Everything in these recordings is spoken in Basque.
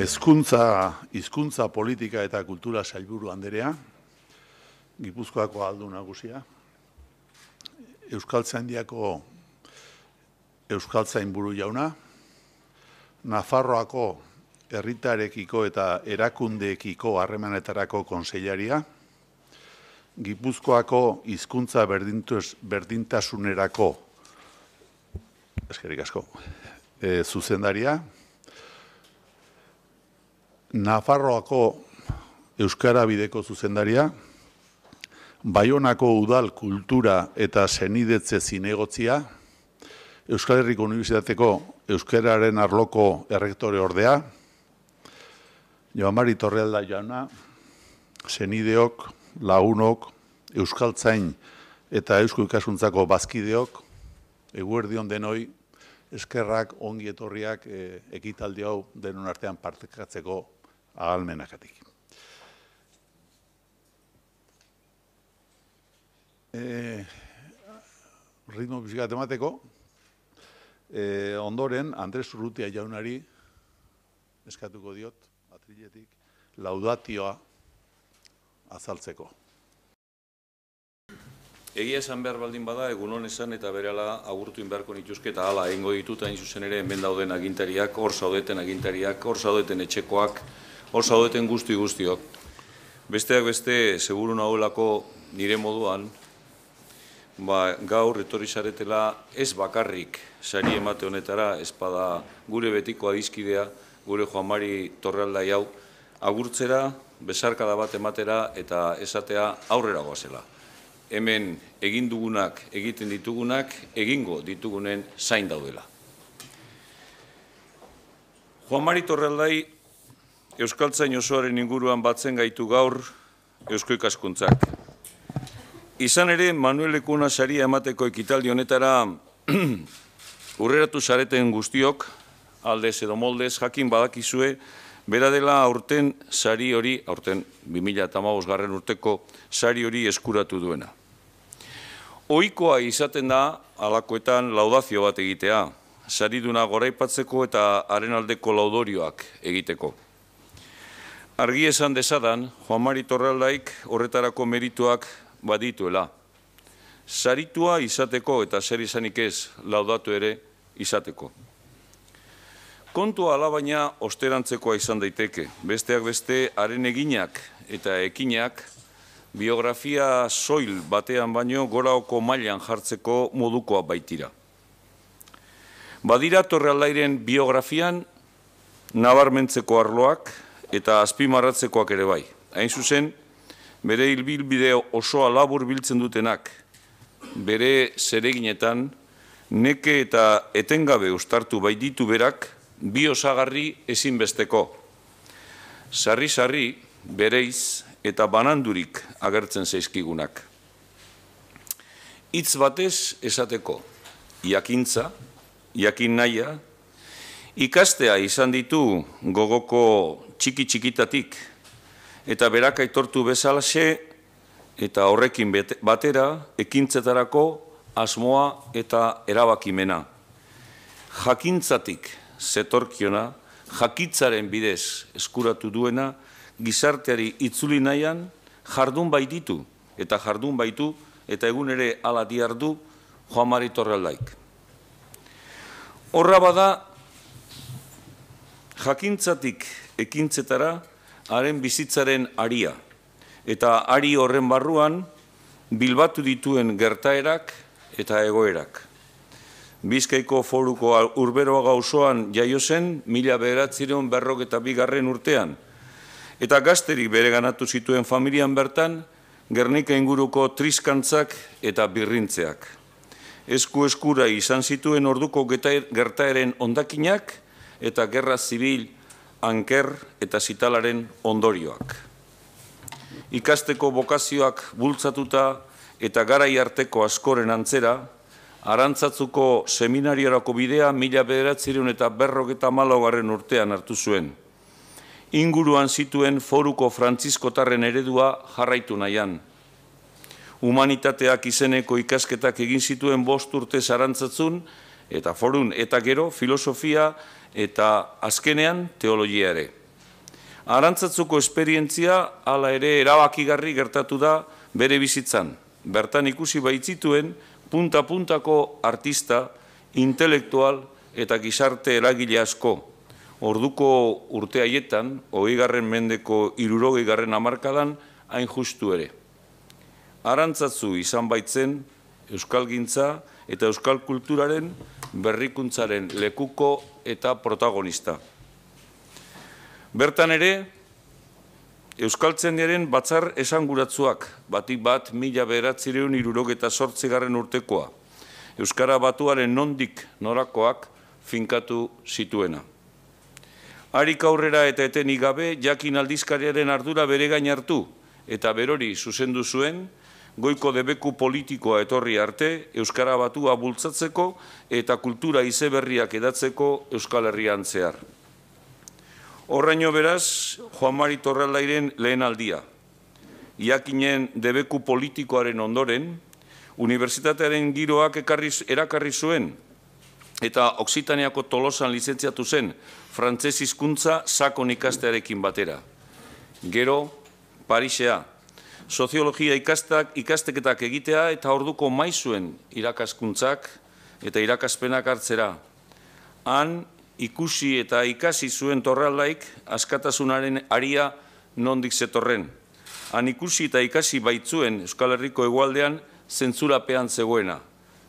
Ezkuntza, izkuntza politika eta kultura sailburu handerea, Gipuzkoako aldu nagusia, Euskaltzain diako Euskaltzain buru jauna, Nafarroako herritarekiko eta erakundeekiko harremanetarako konseilaria, Gipuzkoako hizkuntza berdintasunerako eskerik asko e, zuzendaria, Nafarroako Euskara Bideko zuzendaria, Baionako Udal Kultura eta Zenidetze Zinegotzia, Euskal Herriko Universitateko Euskararen Arloko Errektore Ordea, Joamari Torrealda Jauna, Zenideok, Lagunok, euskaltzain eta Eusko Ikasuntzako Bazkideok, Eguer Denoi, Eskerrak, ongi etorriak, eh, ekitaldi hau denun artean partekatzeko ahalmenakatik. E, ritmo pixkat emateko, e, ondoren Andres Urrutia jaunari eskatuko diot, atriletik, laudatioa azaltzeko. Egia esan behar baldin bada, egun hon esan eta berela agurtuin beharko nituzke eta hala, ingo dituta hain zuzen ere, hemen dauden agintariak, hor zaudeten agintariak, hor zaudeten etxekoak, hor zaudeten guzti guztiok. Besteak beste, seguru nahuelako nire moduan, ba, gaur retori ez bakarrik sari emate honetara, ezpada gure betiko adizkidea, gure Juan torraldai hau, agurtzera, da bat ematera eta esatea aurrera goazela. Hemen egin dugunak egiten ditugunak, egingo ditugunen zain daudela. Juan Mari Euskaltzain osoaren inguruan batzen gaitu gaur Eusko ikaskuntzak. Izan ere, Manuel Ekuna sari emateko ekitaldi honetara urreratu zareten guztiok, aldez edo moldez, jakin badakizue, bera dela aurten sari hori, aurten 2000 eta magoz garren urteko sari hori eskuratu duena. Oikoa izaten da, alakoetan laudazio bat egitea, sari duna goraipatzeko eta arenaldeko laudorioak egiteko argi esan dezadan, Juan Mari Torraldaik horretarako merituak badituela. Saritua izateko eta zer izanik ez laudatu ere izateko. Kontua alabaina osterantzekoa izan daiteke, besteak beste haren eginak eta ekinak biografia soil batean baino goraoko mailan jartzeko modukoa baitira. Badira torrealdairen biografian nabarmentzeko arloak, eta azpimarratzekoak ere bai. Hain zuzen, bere hilbilbideo osoa labur biltzen dutenak, bere zereginetan, neke eta etengabe ustartu bai ditu berak, bi osagarri ezinbesteko. Sarri-sarri, bereiz eta banandurik agertzen zeizkigunak. Itz batez esateko, jakintza, jakin naia, Ikastea izan ditu gogoko txiki txikitatik eta berak aitortu bezalaxe eta horrekin batera ekintzetarako asmoa eta erabakimena. Jakintzatik zetorkiona, jakitzaren bidez eskuratu duena, gizarteari itzuli nahian jardun bai ditu eta jardun baitu eta egun ere ala diardu Juan Mari Horra bada jakintzatik ekintzetara haren bizitzaren aria. Eta ari horren barruan bilbatu dituen gertaerak eta egoerak. Bizkaiko foruko urberoa gauzoan jaio zen mila beratzireun berrok eta bigarren urtean. Eta gazterik bereganatu ganatu zituen familian bertan, gernika inguruko triskantzak eta birrintzeak. Esku eskura izan zituen orduko gertaeren ondakinak, eta gerra zibil anker eta zitalaren ondorioak. Ikasteko bokazioak bultzatuta eta garai arteko askoren antzera, arantzatzuko seminariorako bidea mila bederatzireun eta berroketa malogaren urtean hartu zuen. Inguruan zituen foruko frantzizko tarren eredua jarraitu nahian. Humanitateak izeneko ikasketak egin zituen bost urte zarantzatzun, eta forun, eta gero, filosofia, eta azkenean teologia ere. Arantzatzuko esperientzia hala ere erabakigarri gertatu da bere bizitzan. Bertan ikusi baitzituen punta-puntako artista, intelektual eta gizarte eragile asko. Orduko urte haietan, hoi mendeko irurogei garren amarkadan, hain justu ere. Arantzatzu izan baitzen Euskal Gintza eta Euskal Kulturaren berrikuntzaren lekuko eta protagonista. Bertan ere, Euskaltzendiaren batzar esanguratzuak, batik bat mila beratzireun irurogeta sortzigarren urtekoa, Euskara batuaren nondik norakoak finkatu zituena. Harik aurrera eta eten igabe, jakin aldizkariaren ardura bere gain hartu, eta berori zuzendu zuen, goiko debeku politikoa etorri arte, Euskara batua bultzatzeko eta kultura izeberriak edatzeko Euskal Herrian zehar. Horraino beraz, Juan Mari Torraldairen lehen aldia. Iakinen debeku politikoaren ondoren, Universitatearen giroak erakarri zuen, eta Oksitaniako tolosan lizentziatu zen, frantzesizkuntza sakon ikastearekin batera. Gero, Parisea, soziologia ikastak, ikasteketak egitea eta orduko maizuen irakaskuntzak eta irakaspenak hartzera. Han, ikusi eta ikasi zuen torraldaik askatasunaren aria nondik zetorren. Han ikusi eta ikasi baitzuen Euskal Herriko egualdean zentzurapean zegoena.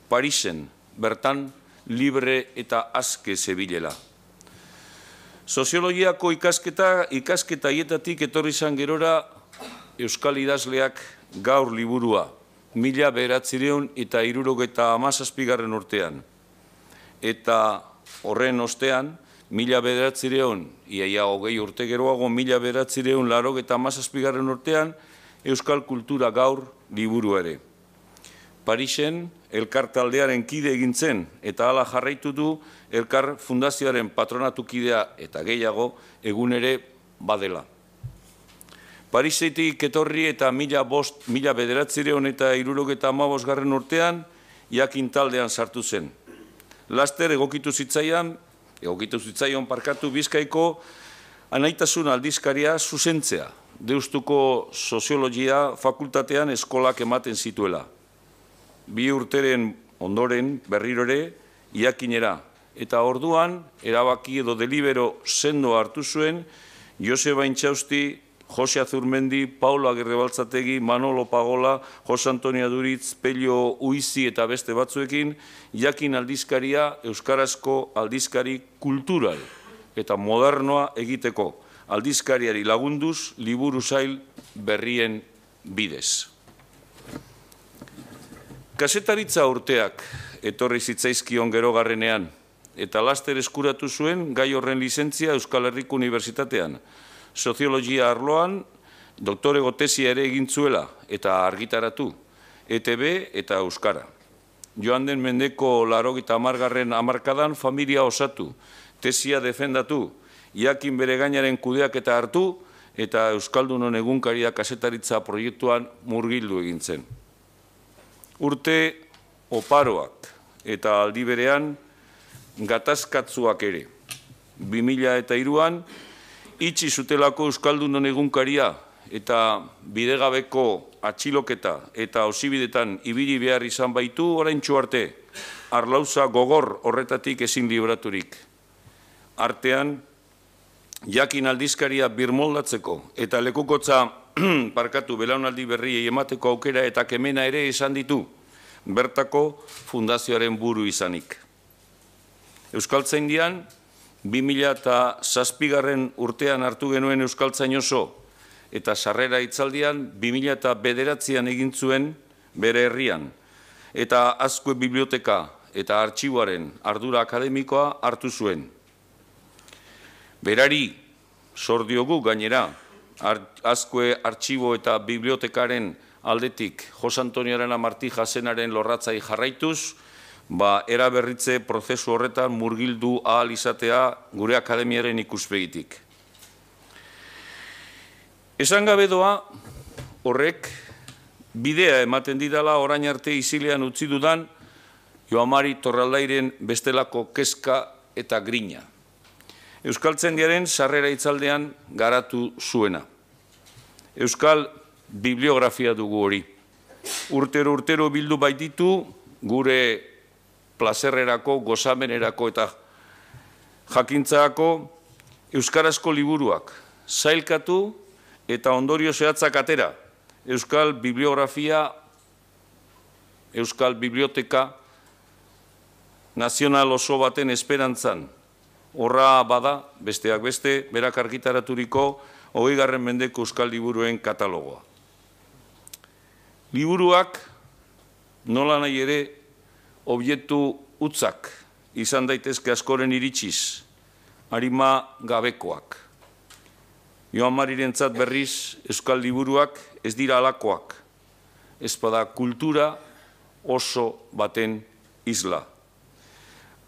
Parisen, bertan, libre eta azke zebilela. Soziologiako ikasketa, ikasketa etorri zan gerora Euskal Idazleak gaur liburua, mila beratzireun eta irurogeta amazazpigarren urtean. Eta horren ostean, mila beratzireun, iaia hogei urte geroago, mila beratzireun larok eta amazazpigarren urtean, Euskal Kultura gaur liburu ere. Parixen, elkar taldearen kide egintzen, eta ala jarraitu du, elkar fundazioaren patronatu kidea eta gehiago egunere badela. Parisetik etorri eta mila, bost, mila bederatzireon eta amabos garren urtean, jakin taldean sartu zen. Laster egokitu zitzaian, egokitu zitzaion parkatu bizkaiko, anaitasun aldizkaria zuzentzea, deustuko soziologia fakultatean eskolak ematen zituela. Bi urteren ondoren berrirore, iakinera, eta orduan, erabaki edo delibero sendo hartu zuen, Joseba Intxausti Jose Azurmendi, Paulo Gerrebaltzategi, Manolo Pagola, Jose Antonia Duritz, Pelio Uizi eta beste batzuekin, jakin aldizkaria Euskarazko aldizkari kultural eta modernoa egiteko aldizkariari lagunduz liburu zail berrien bidez. Kasetaritza urteak etorri zitzaizkion gero garrenean, eta laster eskuratu zuen gai horren lizentzia Euskal Herriko Unibertsitatean, soziologia arloan doktore gotesia ere egin zuela eta argitaratu, ETB eta Euskara. Joan den mendeko larogita eta amargarren amarkadan familia osatu, tesia defendatu, jakin bere gainaren kudeak eta hartu, eta Euskaldunon egunkaria kasetaritza proiektuan murgildu egintzen. Urte oparoak eta aldi berean gatazkatzuak ere. 2000 an itxi zutelako Euskaldunon egunkaria eta bidegabeko atxiloketa eta osibidetan ibili behar izan baitu orain txuarte, arlauza gogor horretatik ezin libraturik. Artean, jakin aldizkaria birmoldatzeko eta lekukotza parkatu belaunaldi berri emateko aukera eta kemena ere izan ditu, bertako fundazioaren buru izanik. Euskaltzen dian, 2006 urtean hartu genuen euskaltzain oso, eta sarrera itzaldian 2008-an egintzuen bere herrian, eta azkue biblioteka eta artxiboaren ardura akademikoa hartu zuen. Berari, sor diogu gainera, azkue artxibo eta bibliotekaren aldetik, Jos Antoniaren Amartija zenaren lorratzai jarraituz, ba, eraberritze prozesu horretan murgildu ahal izatea gure akademiaren ikuspegitik. Esan gabe doa horrek bidea ematen didala orain arte izilean utzi dudan Joamari Torraldairen bestelako keska eta grina. Euskal Tzendiaren sarrera itzaldean garatu zuena. Euskal bibliografia dugu hori. Urtero-urtero bildu baititu gure plazerrerako, gozamenerako eta jakintzaako Euskarazko liburuak, zailkatu eta ondorio zehatzak atera, Euskal Bibliografia, Euskal Biblioteka Nazional oso baten esperantzan, horra bada, besteak beste, berak argitaraturiko, hogei garren mendeko Euskal Liburuen katalogoa. Liburuak nola nahi ere obietu utzak izan daitezke askoren iritsiz, harima gabekoak. Joan Mariren tzat berriz, Euskal Liburuak ez dira alakoak, ez bada kultura oso baten izla.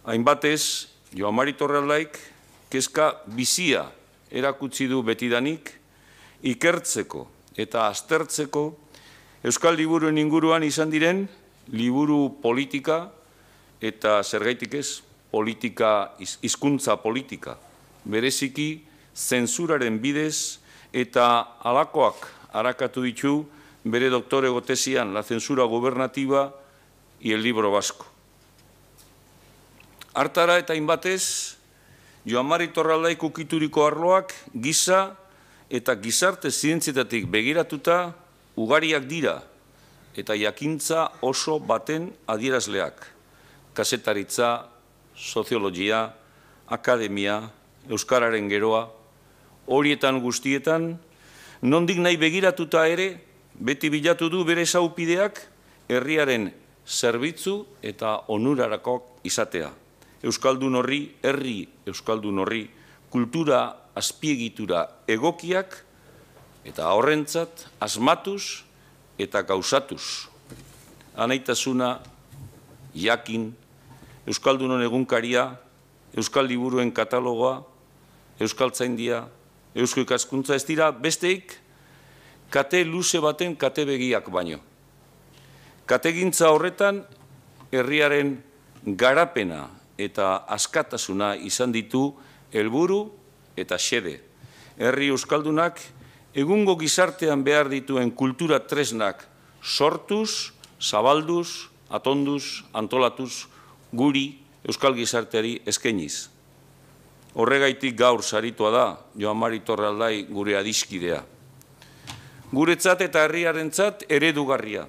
Hainbatez, Joan Mari kezka bizia erakutsi du betidanik, ikertzeko eta aztertzeko Euskal Liburuen inguruan izan diren, liburu politika eta zergaitik ez politika, hizkuntza politika. Bereziki, zensuraren bidez eta alakoak arakatu ditu bere doktore gotezian la zensura gubernatiba i el libro basko. Artara eta inbatez, Joan Mari Torralaik ukituriko arloak giza eta gizarte zientzietatik begiratuta ugariak dira, eta jakintza oso baten adierazleak. Kasetaritza, soziologia, akademia, euskararen geroa, horietan guztietan, nondik nahi begiratuta ere, beti bilatu du bere saupideak, herriaren zerbitzu eta onurarako izatea. Euskaldun horri, herri euskaldun horri, kultura azpiegitura egokiak, eta horrentzat, asmatuz, eta gauzatuz. Anaitasuna, jakin, Euskaldunon egunkaria, Euskal Liburuen katalogoa, Euskal Eusko Ikaskuntza, ez dira besteik, kate luze baten kate begiak baino. Kate gintza horretan, herriaren garapena eta askatasuna izan ditu helburu eta xede. Herri Euskaldunak, egungo gizartean behar dituen kultura tresnak sortuz, zabalduz, atonduz, antolatuz, guri, euskal gizarteari eskeniz. Horregaitik gaur saritua da, joan Mari aldai gure adiskidea. Guretzat eta herriaren zat eredugarria.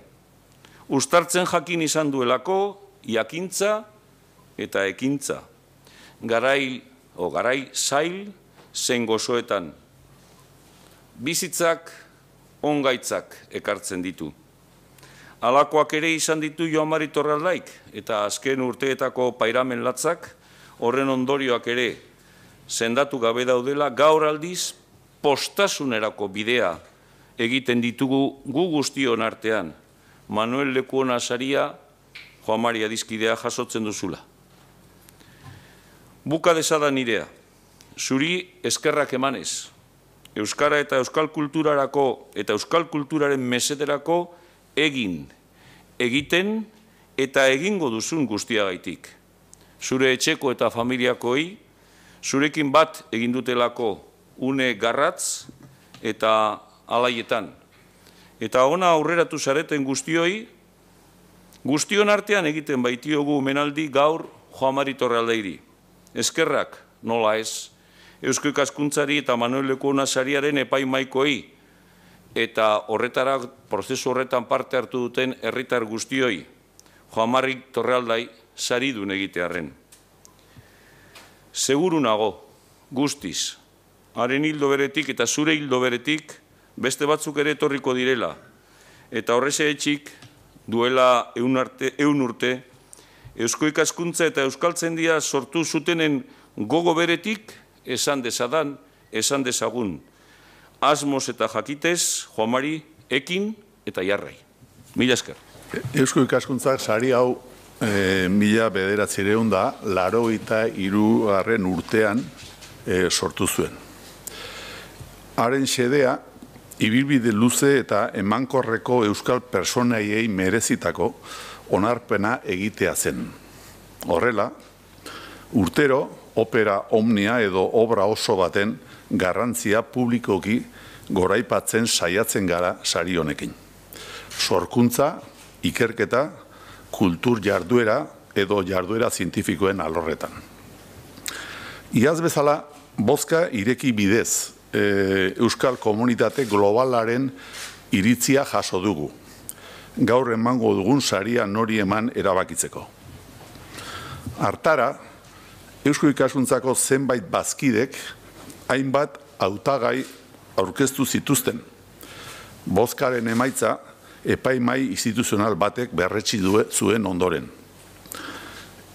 Uztartzen jakin izan duelako, jakintza eta ekintza. Garai, o garai zail, zen gozoetan bizitzak ongaitzak ekartzen ditu. Alakoak ere izan ditu joan maritorralaik, eta azken urteetako pairamen latzak, horren ondorioak ere sendatu gabe daudela, gaur aldiz postasunerako bidea egiten ditugu gu guztion artean, Manuel Lekuona azaria, Joan Maria dizkidea jasotzen duzula. Buka desada nirea, zuri eskerrak emanez, Euskara eta Euskal kulturarako eta Euskal kulturaren mesederako egin, egiten eta egingo duzun guztiagaitik. Zure etxeko eta familiakoi, zurekin bat egindutelako une garratz eta alaietan. Eta ona aurreratu zareten guztioi, guztion artean egiten baitiogu menaldi gaur Joamari Torraldeiri. Ezkerrak nola ez, Eusko ikaskuntzari eta Manuel Lekona sariaren epai eta horretara prozesu horretan parte hartu duten herritar guztioi, Juan Marrik Torrealdai sari dun egitearen. Seguru nago, guztiz, haren hildo beretik eta zure hildo beretik beste batzuk ere etorriko direla. Eta horreze etxik duela eun, urte, Eusko ikaskuntza eta Euskaltzendia sortu zutenen gogo beretik, esan desadan, esan desagun. Asmos eta jakitez, joamari ekin eta jarrai. Mila esker. Eusko ikaskuntza, sari hau e, mila bederatzireun da, laro eta irugarren urtean e, sortu zuen. Haren xedea, ibilbide luze eta emankorreko euskal personaiei merezitako onarpena egitea zen. Horrela, urtero, opera omnia edo obra oso baten garrantzia publikoki goraipatzen saiatzen gara sari honekin. Sorkuntza, ikerketa, kultur jarduera edo jarduera zientifikoen alorretan. Iaz bezala, bozka ireki bidez e, Euskal Komunitate Globalaren iritzia jaso dugu. Gaur emango dugun saria nori eman erabakitzeko. Artara, Eusko ikasuntzako zenbait bazkidek hainbat hautagai aurkeztu zituzten. Bozkaren emaitza epaimai instituzional batek berretsi du zuen ondoren.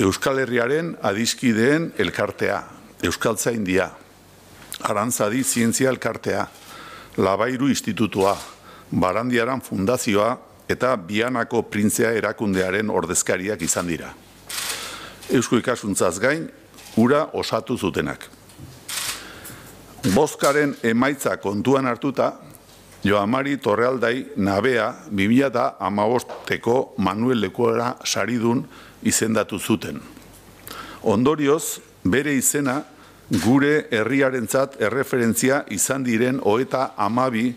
Euskal Herriaren adiskideen elkartea, Euskaltza India, Arantzadi Zientzia Elkartea, Labairu Institutua, Barandiaran Fundazioa eta Bianako Printzea Erakundearen ordezkariak izan dira. Eusko ikasuntzaz gain, hura osatu zutenak. Bozkaren emaitza kontuan hartuta, Joamari Torrealdai nabea 2000 eta amabosteko Manuel Lekuera saridun izendatu zuten. Ondorioz, bere izena gure herriarentzat erreferentzia izan diren hoeta amabi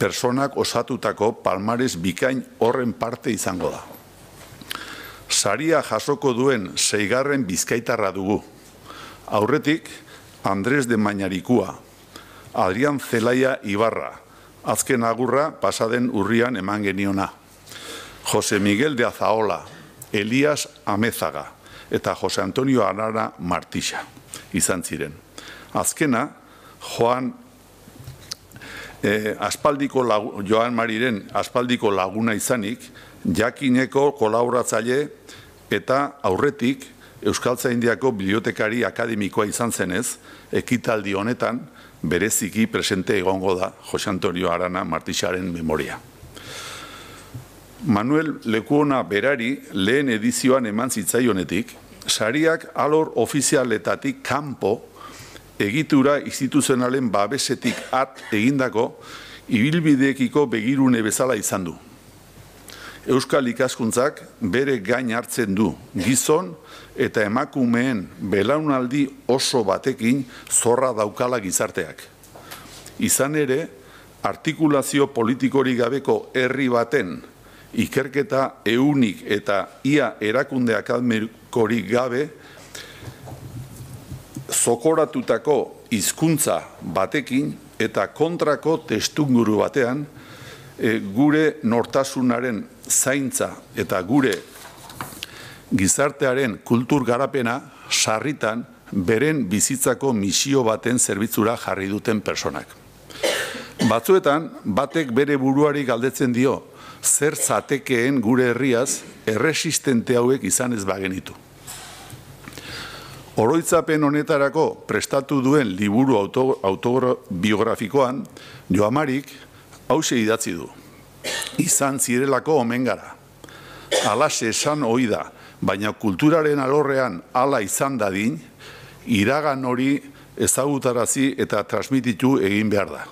personak osatutako palmares bikain horren parte izango da. Saria jasoko duen seigarren bizkaitarra dugu aurretik Andrés de Mañarikua, Adrian Zelaia Ibarra, azken agurra pasaden urrian eman geniona. Jose Miguel de Azaola, Elias Amezaga eta Jose Antonio Arara Martixa izan ziren. Azkena, Joan eh, aspaldiko Joan Mariren aspaldiko laguna izanik, jakineko kolaboratzaile eta aurretik Euskal Zaindiako Bibliotekari Akademikoa izan zenez, ekitaldi honetan bereziki presente egongo da Jose Antonio Arana Martixaren memoria. Manuel Lekuona Berari lehen edizioan eman zitzaionetik, sariak alor ofizialetatik kanpo egitura instituzionalen babesetik at egindako ibilbideekiko begirune bezala izan du. Euskal ikaskuntzak bere gain hartzen du gizon, eta emakumeen belaunaldi oso batekin zorra daukala gizarteak. Izan ere, artikulazio politikorik gabeko herri baten ikerketa eunik eta ia erakunde akademikorik gabe zokoratutako hizkuntza batekin eta kontrako testunguru batean eh, gure nortasunaren zaintza eta gure gizartearen kultur garapena sarritan beren bizitzako misio baten zerbitzura jarri duten personak. Batzuetan, batek bere buruari galdetzen dio, zer zatekeen gure herriaz erresistente hauek izan ez bagenitu. Oroitzapen honetarako prestatu duen liburu autobiografikoan, Joamarik hause idatzi du. Izan zirelako omen gara. Alase esan oida, da, baina kulturaren alorrean hala izan dadin, iragan hori ezagutarazi eta transmititu egin behar da.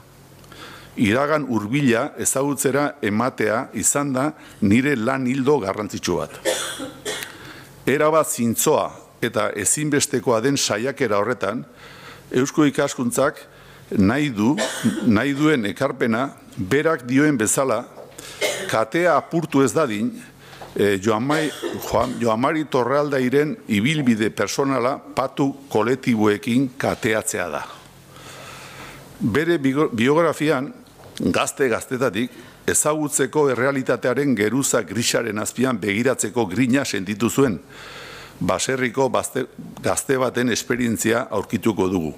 Iragan urbila ezagutzera ematea izan da nire lan hildo garrantzitsu bat. Eraba zintzoa eta ezinbestekoa den saiakera horretan, Eusko ikaskuntzak nahi du, nahi duen ekarpena, berak dioen bezala, katea apurtu ez dadin, Eh, joan Joamari Joan iren ibilbide personala patu koletibuekin kateatzea da. Bere biografian, gazte gaztetatik, ezagutzeko errealitatearen geruza grisaren azpian begiratzeko grina sentitu zuen, baserriko gazte baten esperientzia aurkituko dugu.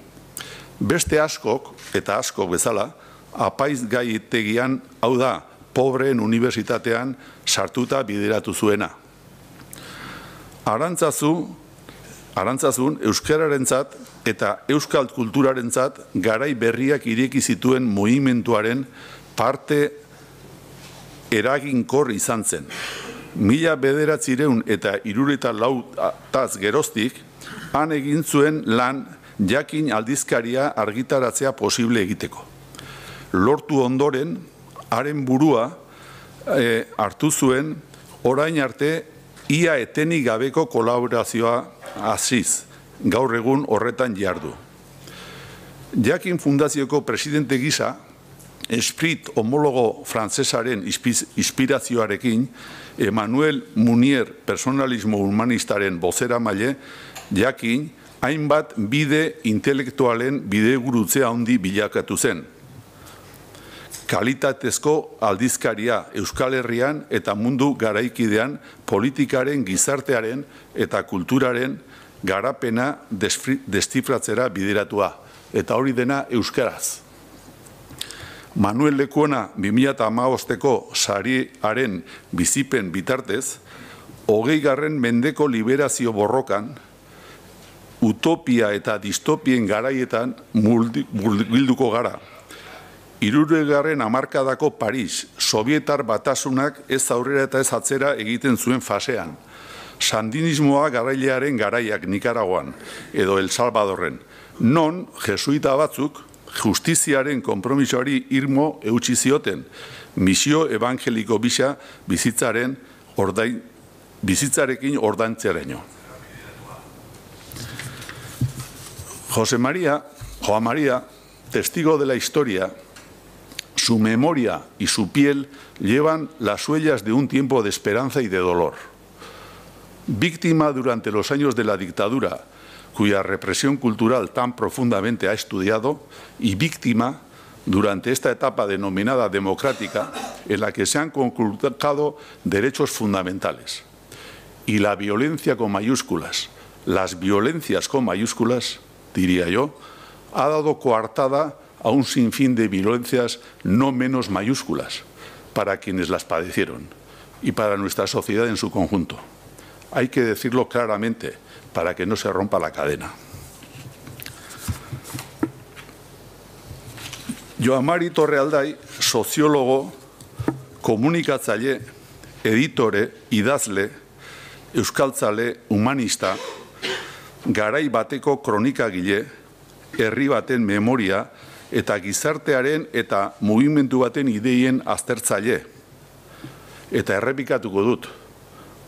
Beste askok, eta askok bezala, apaiz gaitegian, hau da, pobreen unibertsitatean sartuta bideratu zuena. Arantzazu, arantzazun euskararentzat eta euskal kulturarentzat garai berriak ireki zituen mugimenduaren parte eraginkor izan zen. Mila bederatzireun eta irureta lautaz geroztik, han egin zuen lan jakin aldizkaria argitaratzea posible egiteko. Lortu ondoren, haren burua e, hartu zuen orain arte ia eteni gabeko kolaborazioa aziz, gaur egun horretan jardu. Jakin fundazioko presidente gisa, esprit homologo frantzesaren inspirazioarekin, Emanuel Munier personalismo humanistaren bozera maile, jakin, hainbat bide intelektualen bide gurutzea hondi bilakatu zen, kalitatezko aldizkaria Euskal Herrian eta mundu garaikidean politikaren, gizartearen eta kulturaren garapena destifratzera bideratua. Eta hori dena Euskaraz. Manuel Lekuona 2008ko sariaren bizipen bitartez, hogei garren mendeko liberazio borrokan, utopia eta distopien garaietan muldilduko gara. Iruregarren amarkadako Paris, Sovietar batasunak ez aurrera eta ez atzera egiten zuen fasean. Sandinismoa garailearen garaiak Nikaragoan, edo El Salvadorren. Non, jesuita batzuk, justiziaren kompromisoari irmo eutsi zioten, misio evangeliko bisa bizitzaren ordain, bizitzarekin ordaintzeareno. Jose Maria, Joa Maria, testigo de historia, Su memoria y su piel llevan las huellas de un tiempo de esperanza y de dolor. Víctima durante los años de la dictadura, cuya represión cultural tan profundamente ha estudiado, y víctima durante esta etapa denominada democrática, en la que se han conculcado derechos fundamentales. Y la violencia con mayúsculas, las violencias con mayúsculas, diría yo, ha dado coartada a un sinfín de violencias no menos mayúsculas para quienes las padecieron y para nuestra sociedad en su conjunto. Hay que decirlo claramente para que no se rompa la cadena. Joamari Torrealdai, sociólogo, komunikatzaile, editore, idazle, euskaltzale, humanista, garai bateko kronikagile, herri baten memoria eta gizartearen eta mugimendu baten ideien aztertzaile. Eta errepikatuko dut,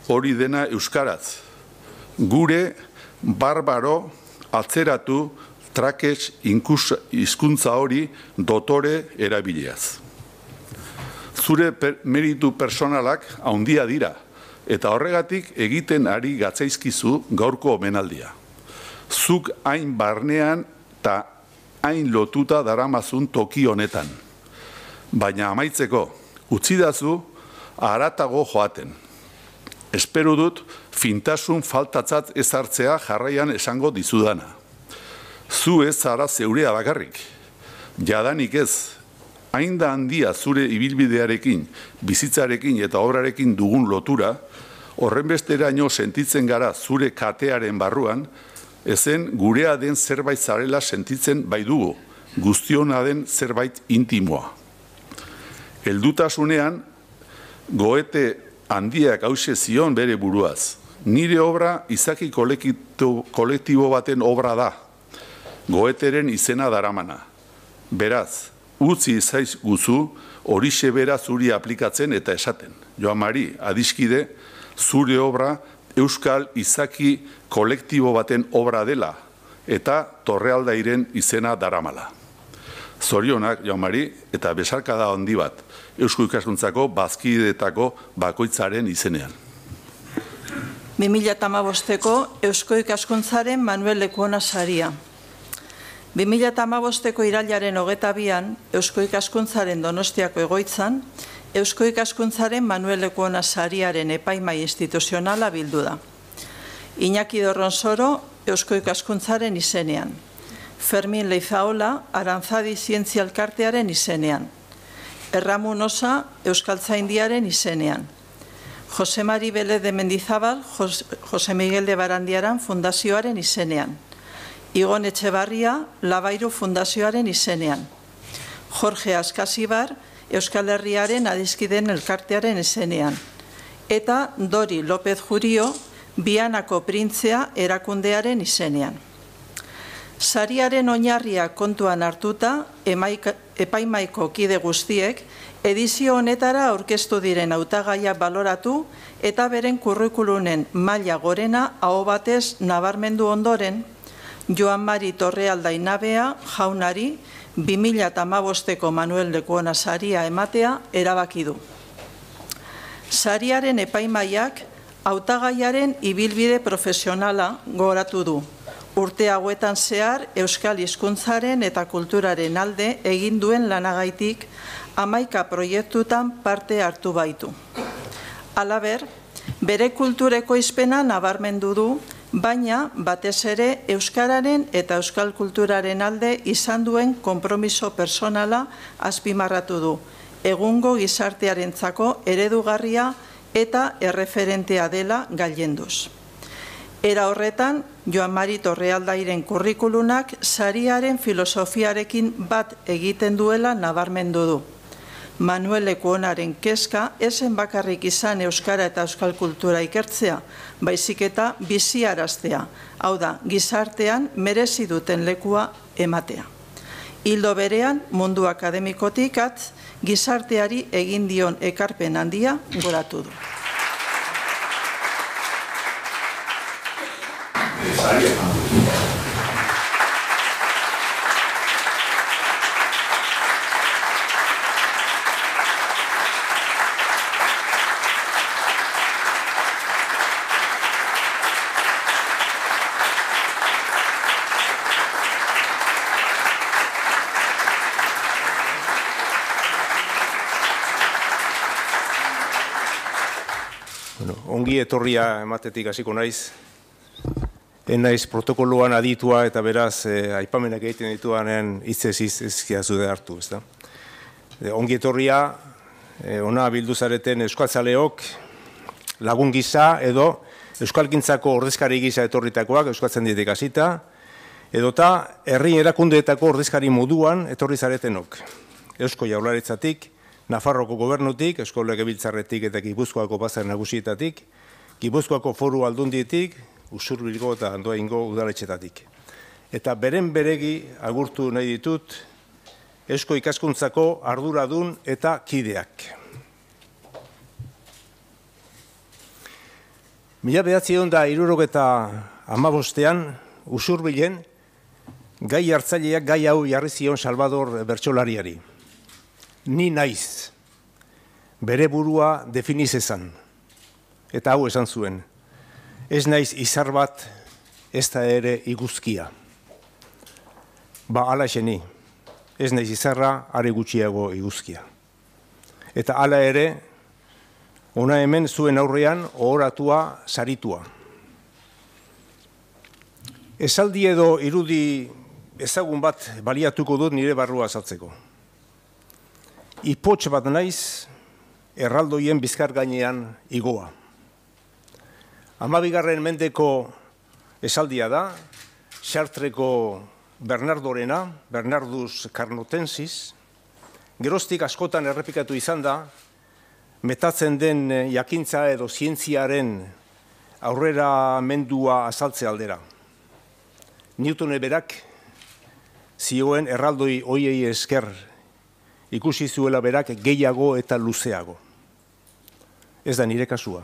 hori dena euskaraz, gure barbaro atzeratu trakes inkus hizkuntza hori dotore erabileaz. Zure per meritu personalak haundia dira, eta horregatik egiten ari gatzaizkizu gaurko omenaldia. Zuk hain barnean eta hain lotuta daramazun toki honetan. Baina amaitzeko, utzi dazu, aratago joaten. Esperu dut, fintasun faltatzat ezartzea jarraian esango dizudana. Zu ez zara zeurea bakarrik. Jadanik ez, hain da handia zure ibilbidearekin, bizitzarekin eta obrarekin dugun lotura, horren besteraino sentitzen gara zure katearen barruan, Ezen gurea den zerbait zarela sentitzen bai dugu, guztiona den zerbait intimoa. Eldutasunean, goete handiak hause zion bere buruaz. Nire obra izaki kolektibo, kolektibo baten obra da. Goeteren izena daramana. Beraz, utzi izaiz guzu horixe bera zuri aplikatzen eta esaten. Joan Mari, adiskide zure obra Euskal izaki kolektibo baten obra dela eta torrealdairen izena daramala. Zorionak, jaumari, eta besarka da handi bat, Eusko ikaskuntzako bazkideetako bakoitzaren izenean. 2008ko Eusko ikaskuntzaren Manuel Lekuona saria. 2008ko irailaren hogeta bian, Eusko ikaskuntzaren donostiako egoitzan, Eusko ikaskuntzaren Ekuona Sariaren epaimai instituzionala bildu da. Iñaki Dorron Eusko ikaskuntzaren izenean. Fermin Leizaola, Arantzadi Zientzia Elkartearen izenean. Erramun Osa, Euskal Zaindiaren izenean. Jose Mari Bele de Mendizabal, Jose Miguel de Barandiaran fundazioaren izenean. Igon Etxebarria, Labairu fundazioaren izenean. Jorge Askasibar, Euskal Herriaren adiskiden elkartearen esenean. Eta Dori López Jurio, Bianako printzea erakundearen izenean. Sariaren oinarria kontuan hartuta, epaimaiko kide guztiek, edizio honetara aurkeztu diren hautagaia baloratu eta beren kurrikulunen maila gorena hau batez nabarmendu ondoren, Joan Mari Torrealdainabea jaunari, eta ko Manuel Lekuona saria ematea erabaki du. Sariaren epaimaiak hautagaiaren ibilbide profesionala goratu du. Urte hauetan zehar Euskal Hizkuntzaren eta Kulturaren alde egin duen lanagaitik amaika proiektutan parte hartu baitu. Alaber, bere kultureko izpena nabarmendu du baina batez ere euskararen eta euskal kulturaren alde izan duen konpromiso personala azpimarratu du. Egungo gizartearentzako eredugarria eta erreferentea dela gailenduz. Era horretan, Joan Mari Torrealdairen kurrikulunak sariaren filosofiarekin bat egiten duela nabarmendu du. Manuel Ekuonaren keska esen bakarrik izan euskara eta euskal kultura ikertzea, baizik eta biziaraztea, hau da, gizartean merezi duten lekua ematea. Hildo berean, mundu akademikotik at, gizarteari egin dion ekarpen handia goratu du. ongi etorria ematetik hasiko naiz. En naiz protokoloan aditua eta beraz eh, aipamenak egiten dituanen hitz ez hartu, ezta. Eh, ongi etorria eh, ona bildu zareten euskaltzaleok lagun gisa edo euskalkintzako ordezkari gisa etorritakoak euskatzen dietik hasita edota herri erakundeetako ordezkari moduan etorri zaretenok. Eusko jaularitzatik, Nafarroko gobernutik, eskolek ebiltzarretik eta Gipuzkoako bazen nagusietatik, Gipuzkoako foru aldundietik, usur bilgo eta handoa ingo udaletxetatik. Eta beren beregi agurtu nahi ditut, esko ikaskuntzako arduradun eta kideak. Mila behatzi honda irurok eta amabostean, usur gai hartzaileak gai hau jarri zion Salvador Bertxolariari ni naiz, bere burua definizezan, eta hau esan zuen, ez naiz izar bat, ez da ere iguzkia. Ba, ala ni, ez naiz izarra, are gutxiago iguzkia. Eta ala ere, ona hemen zuen aurrean, ohoratua saritua. Esaldi edo irudi ezagun bat baliatuko dut nire barrua zatzeko ipotx bat naiz erraldoien bizkar gainean igoa. Amabigarren mendeko esaldia da, Sartreko Bernardorena, Bernardus Carnotensis, geroztik askotan errepikatu izan da, metatzen den eh, jakintza edo zientziaren aurrera mendua azaltze aldera. Newton berak zioen erraldoi hoiei esker ikusi zuela berak gehiago eta luzeago. Ez da nire kasua.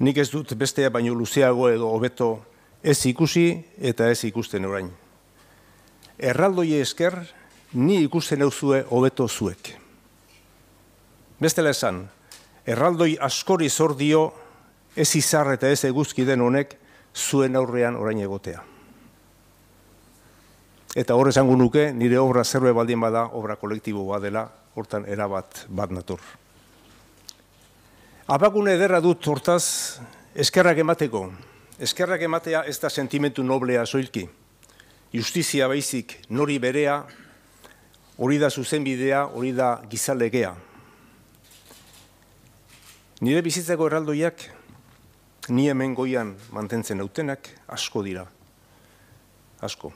Nik ez dut bestea baino luzeago edo hobeto ez ikusi eta ez ikusten orain. Erraldoi esker ni ikusten euzue hobeto zuek. Bestela esan, erraldoi askori zor dio ez izar eta ez eguzki den honek zuen aurrean orain egotea. Eta hor esango nuke, nire obra zerbe baldin bada, obra kolektibo bat dela, hortan erabat bat nator. Abagune ederra dut hortaz, eskerrak emateko. Eskerrak ematea ez da sentimentu noblea zoilki. Justizia baizik nori berea, hori da zuzenbidea, hori da gizalegea. Nire bizitzako erraldoiak, ni hemen goian mantentzen nautenak, asko dira. Asko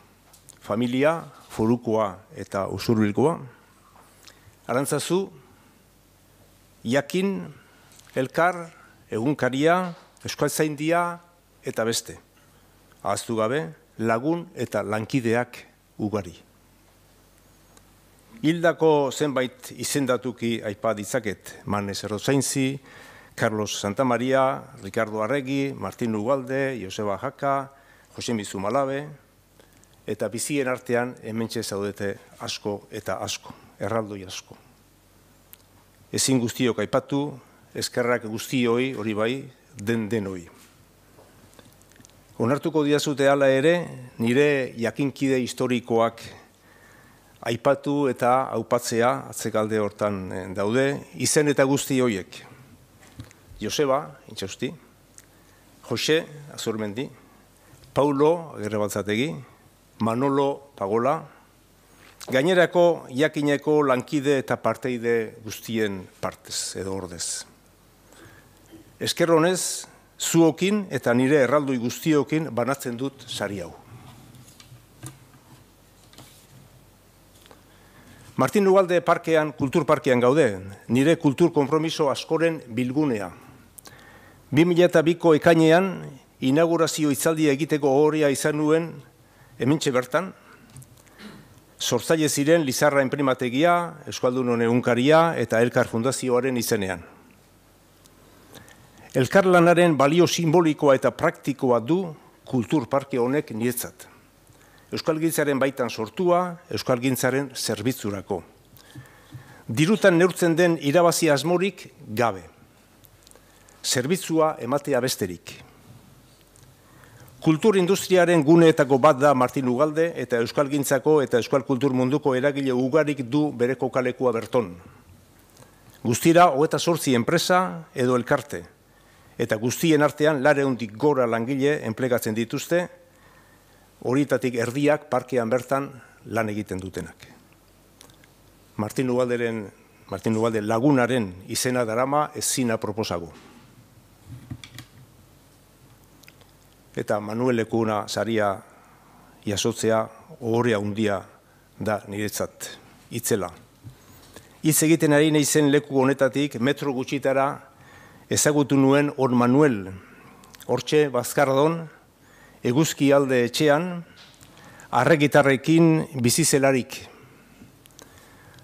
familia, furukoa eta usurbilkoa. Arantzazu, jakin, elkar, egunkaria, eskualtzaindia eta beste. Ahaztu gabe, lagun eta lankideak ugari. Hildako zenbait izendatuki aipa ditzaket, Manez Errozainzi, Carlos Santa Maria, Ricardo Arregi, Martin Ugalde, Joseba Jaka, Jose Mizu Malabe, eta bizien artean hemen zaudete asko eta asko, erraldoi asko. Ezin guztiok aipatu, eskerrak guztioi hori bai den denoi. Onartuko diazute hala ere, nire jakinkide historikoak aipatu eta aupatzea atzekalde hortan eh, daude, izen eta guzti hoiek. Joseba, intxausti, Jose, azurmendi, Paulo, agerrebatzategi, Manolo Pagola, gainerako jakineko lankide eta parteide guztien partez edo ordez. Eskerronez, zuokin eta nire erraldoi guztiokin banatzen dut sari hau. Martin Ugalde parkean, kulturparkean gaude, nire kultur askoren bilgunea. 2002ko ekainean, inaugurazio itzaldia egiteko horia izan nuen, Hemintxe bertan, sortzaile ziren Lizarra Enprimategia, Euskaldun Hone Unkaria eta Elkar Fundazioaren izenean. Elkar lanaren balio simbolikoa eta praktikoa du kultur honek nietzat. Euskal Gintzaren baitan sortua, Euskal Gintzaren zerbitzurako. Dirutan neurtzen den irabazi asmorik gabe. Zerbitzua ematea besterik. Kultur industriaren guneetako bat da Martin Lugalde eta Euskal Gintzako eta Euskal Kultur Munduko eragile ugarik du bereko kalekua berton. Guztira, hoeta sortzi enpresa edo elkarte. Eta guztien artean, lare hundik gora langile enplegatzen dituzte, horietatik erdiak parkean bertan lan egiten dutenak. Martin Ugalderen, Martin lagunaren izena darama ez zina proposago. eta Manuel Lekuna saria jasotzea ohorea handia da niretzat itzela. Itz egiten ari nahi zen leku honetatik metro gutxitara ezagutu nuen hor Manuel hortxe bazkardon eguzki alde etxean arregitarrekin bizizelarik.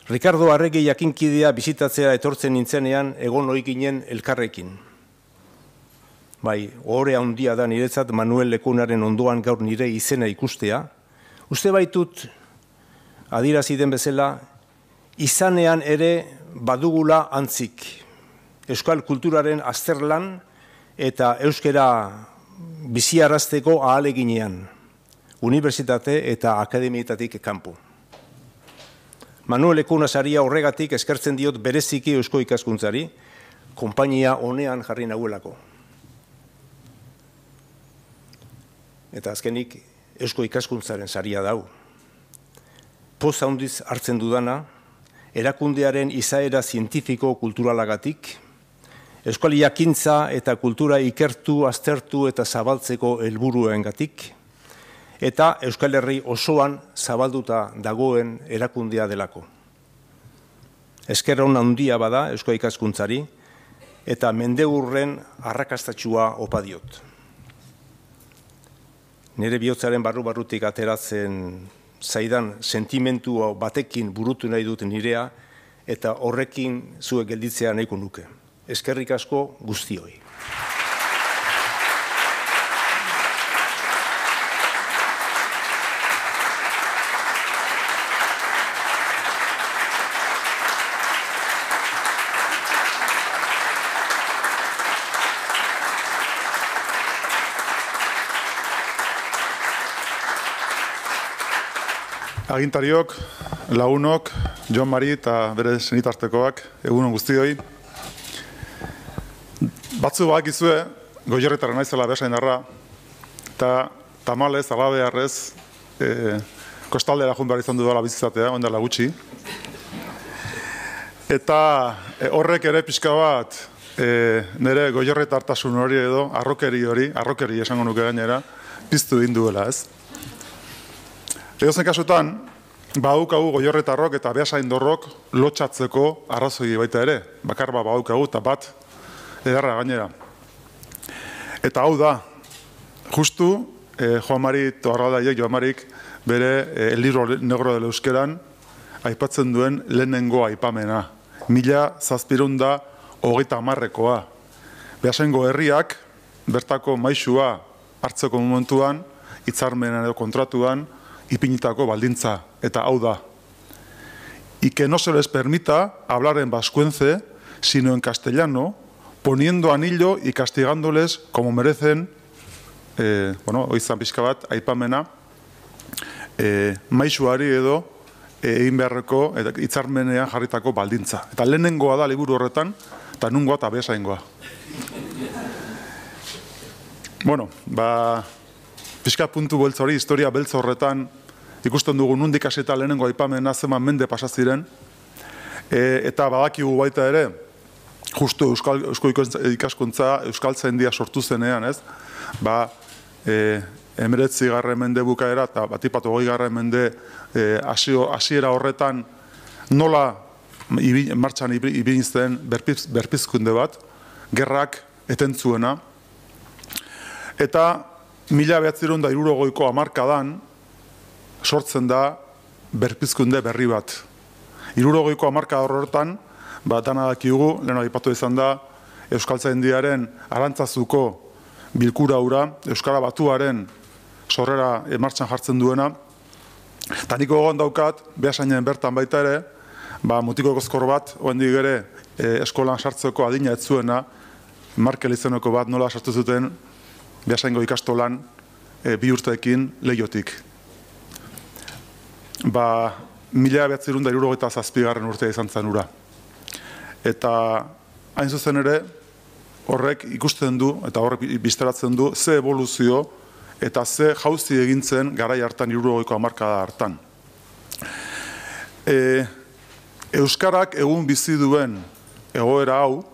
Ricardo Arregi jakinkidea bizitatzea etortzen nintzenean egon oikinen elkarrekin. Bai, ore handia da niretzat Manuel Lekunaren ondoan gaur nire izena ikustea. Uste baitut adierazi den bezala izanean ere badugula antzik. Euskal kulturaren azterlan eta euskera biziarazteko ahaleginean unibertsitate eta akademietatik kanpo. Manuel Lekuna saria horregatik eskertzen diot bereziki eusko ikaskuntzari konpainia honean jarri naguelako. Eta azkenik, Eusko ikaskuntzaren saria dau. Poz handiz hartzen dudana, erakundearen izaera zientifiko kulturalagatik, Euskal jakintza eta kultura ikertu, aztertu eta zabaltzeko helburuen gatik, eta Euskal Herri osoan zabalduta dagoen erakundea delako. Ezker hon handia bada Eusko ikaskuntzari, eta mendeurren arrakastatxua opadiot nire bihotzaren barru-barrutik ateratzen zaidan sentimentu batekin burutu nahi dut nirea, eta horrekin zuek gelditzea nahiko nuke. Eskerrik asko guztioi. Agintariok, launok, John Mari eta bere zenitartekoak, egun guzti doi. Batzu bak izue, naizela besain arra, eta tamalez, alabearrez, e, kostaldera joan behar izan dudala bizizatea, ondela gutxi. Eta e, horrek ere pixka bat, e, nire goierretartasun hori edo, arrokeri hori, arrokeri esango nuke gainera, piztu egin duela ez. Egozen kasutan, badukagu goiorretarrok eta beasaindorrok indorrok lotxatzeko arrazoi baita ere. Bakarba badukagu eta bat edarra gainera. Eta hau da, justu, eh, Joan Mari Torraldaiek, Joan Marik, bere eh, elirro negro dela euskeran, aipatzen duen lehenengo aipamena. Mila zazpirunda hogeita amarrekoa. Behasengo herriak, bertako maisua hartzeko momentuan, itzarmenan edo kontratuan, ipinitako baldintza, eta hau da. Ike no se les permita hablar en vascuence, sino en castellano, poniendo anillo y castigándoles como merecen, eh, bueno, oizan pixka bat, aipamena, eh, edo, eh, egin beharreko eta hitzarmenean jarritako baldintza. Eta lehenengoa da liburu horretan, eta nungoa eta bezaingoa. bueno, ba, pixka hori, historia beltz horretan ikusten dugu nundik aseta lehenengo aipamen azeman mende pasa ziren e, eta badakigu baita ere justu euskal ikaskuntza euskaltzen sortu zenean, ez? Ba, e, emeretzi garren mende bukaera eta batipatu goi garren mende e, hasiera horretan nola ibin, martxan ibin berpiz, berpizkunde bat, gerrak etentzuena. Eta mila behatzerun da irurogoiko amarkadan, sortzen da berpizkunde berri bat. Irurogoiko amarka horretan, ba, dana dugu, lehen aipatu izan da, Euskal arantzazuko bilkura hura, Euskara Batuaren sorrera emartxan jartzen duena. Taniko egon daukat, behasainen bertan baita ere, ba, mutiko gozkor bat, oendik ere, e, eskolan sartzeko adina ez zuena, Markel izeneko bat nola sartu zuten, behasaino ikastolan, e, bi urteekin leiotik ba, mila behatzerun da irurogeita zazpigarren urte izan zen Eta hain zuzen ere, horrek ikusten du eta horrek bizteratzen du ze evoluzio eta ze jauzi egintzen garai hartan irurogeko hamarkada hartan. E, Euskarak egun bizi duen egoera hau,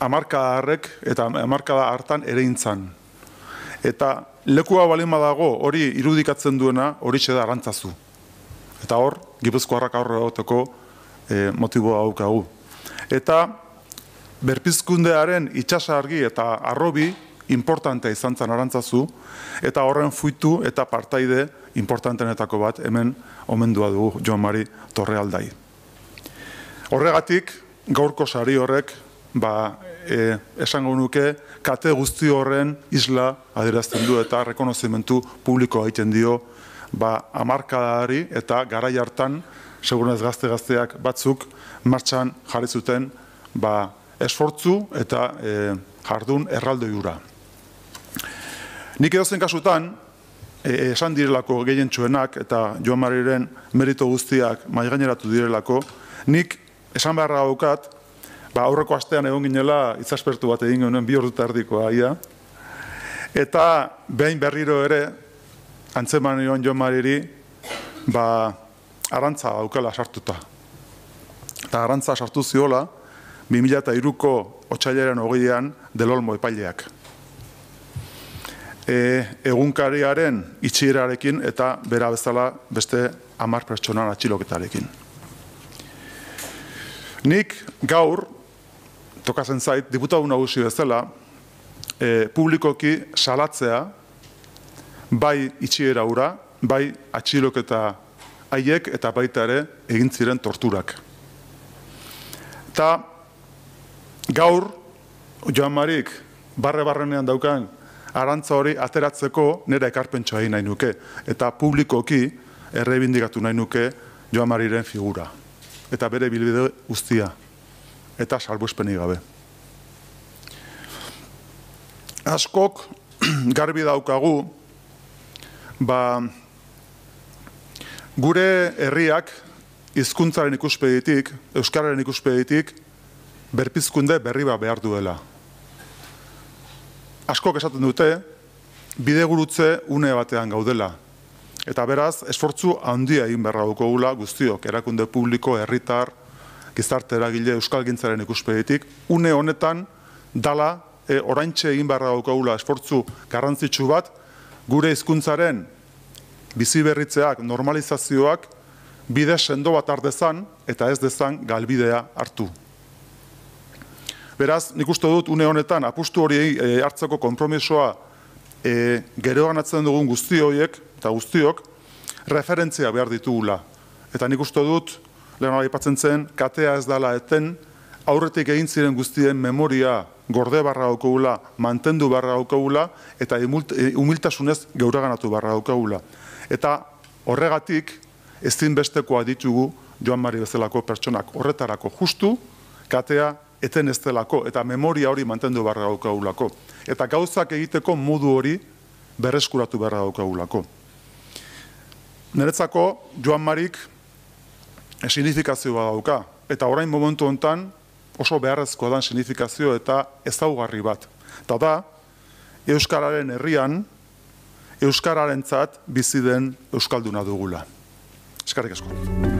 hamarkada harrek eta hamarkada hartan ere Eta lekua balima dago, hori irudikatzen duena hori da arantzazu. Eta hor, gipuzkoarrak aurre egoteko e, motibo aukagu. Eta berpizkundearen itxasargi argi eta arrobi importantea izan zen arantzazu, eta horren fuitu eta partaide importantenetako bat hemen omendua dugu Joan Mari Torrealdai. Horregatik, gaurko sari horrek, ba, e, esango nuke, kate guzti horren isla adierazten du eta rekonozimentu publikoa egiten dio ba, amarkadari eta garai hartan, segurunez gazte-gazteak batzuk, martxan jarri zuten ba, esfortzu eta e, jardun erraldo jura. Nik edozen kasutan, e, esan direlako gehien txuenak eta joan mariren merito guztiak maigaineratu direlako, nik esan beharra haukat, ba, aurreko astean egon ginela itzaspertu bat egin genuen bi ordu tardikoa, erdikoa, ia. Eta behin berriro ere, antzeman joan joan mariri, ba, arantza aukela sartuta. Eta arantza sartu ziola, 2002ko otxailaren hogeian, delolmo epaileak. E, egunkariaren itxirarekin eta bera bezala beste amar pertsonan atxiloketarekin. Nik gaur, tokazen zait, diputatu nagusi bezala, e, publikoki salatzea, bai itxiera ura, bai atxilok eta haiek eta baita ere egin ziren torturak. Eta gaur, Joan Marik, barre-barrenean daukan arantza hori ateratzeko nera ekarpentsoa egin nahi nuke. Eta publikoki errebindigatu nahi nuke Joan figura. Eta bere bilbide guztia. Eta salbuespeni gabe. Askok garbi daukagu, Ba, gure herriak hizkuntzaren ikuspeditik, euskararen ikuspeditik berpizkunde berri bat behar duela. Asko esaten dute bidegurutze une batean gaudela. Eta beraz, esfortzu handia egin berra dukogula guztiok, erakunde publiko, herritar, gizarte eragile euskal gintzaren ikuspeditik, une honetan dala e, oraintxe egin berra dukogula esfortzu garrantzitsu bat, gure hizkuntzaren bizi berritzeak, normalizazioak bide sendo bat ardezan eta ez dezan galbidea hartu. Beraz, nik uste dut une honetan apustu hori eh, hartzeko konpromisoa e, eh, geroan dugun guzti horiek eta guztiok referentzia behar ditugula. Eta nik uste dut, lehen aipatzen zen, katea ez dala eten, aurretik egin ziren guztien memoria gorde barra daukagula, mantendu barra daukagula, eta e, humiltasunez geureganatu barra daukagula. Eta horregatik, ezinbestekoa ditugu joan mari bezalako pertsonak horretarako justu, katea eten ez eta memoria hori mantendu barra daukagulako. Eta gauzak egiteko modu hori berreskuratu barra daukagulako. Neretzako, joan marik, esinifikazioa dauka, eta orain momentu honetan, oso beharrezkoa dan sinifikazio eta ezaugarri bat. Eta da, Euskararen herrian, Euskararen tzat den Euskalduna dugula. Eskarrik esko.